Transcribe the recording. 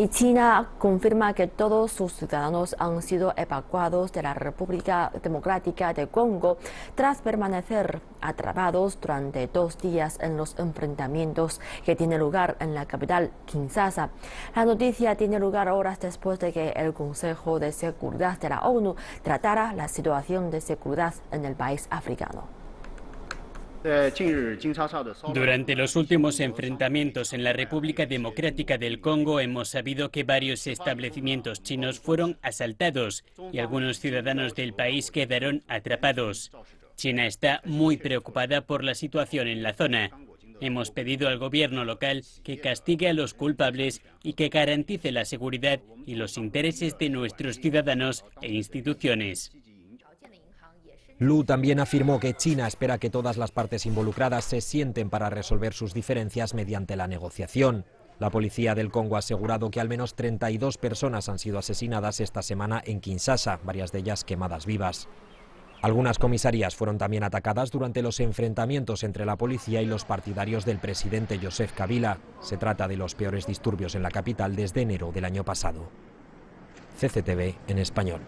Y China confirma que todos sus ciudadanos han sido evacuados de la República Democrática de Congo tras permanecer atrapados durante dos días en los enfrentamientos que tienen lugar en la capital Kinshasa. La noticia tiene lugar horas después de que el Consejo de Seguridad de la ONU tratara la situación de seguridad en el país africano. Eh, Durante los últimos enfrentamientos en la República Democrática del Congo hemos sabido que varios establecimientos chinos fueron asaltados y algunos ciudadanos del país quedaron atrapados. China está muy preocupada por la situación en la zona. Hemos pedido al gobierno local que castigue a los culpables y que garantice la seguridad y los intereses de nuestros ciudadanos e instituciones. Lu también afirmó que China espera que todas las partes involucradas se sienten para resolver sus diferencias mediante la negociación. La policía del Congo ha asegurado que al menos 32 personas han sido asesinadas esta semana en Kinshasa, varias de ellas quemadas vivas. Algunas comisarías fueron también atacadas durante los enfrentamientos entre la policía y los partidarios del presidente Joseph Kabila. Se trata de los peores disturbios en la capital desde enero del año pasado. CCTV en español.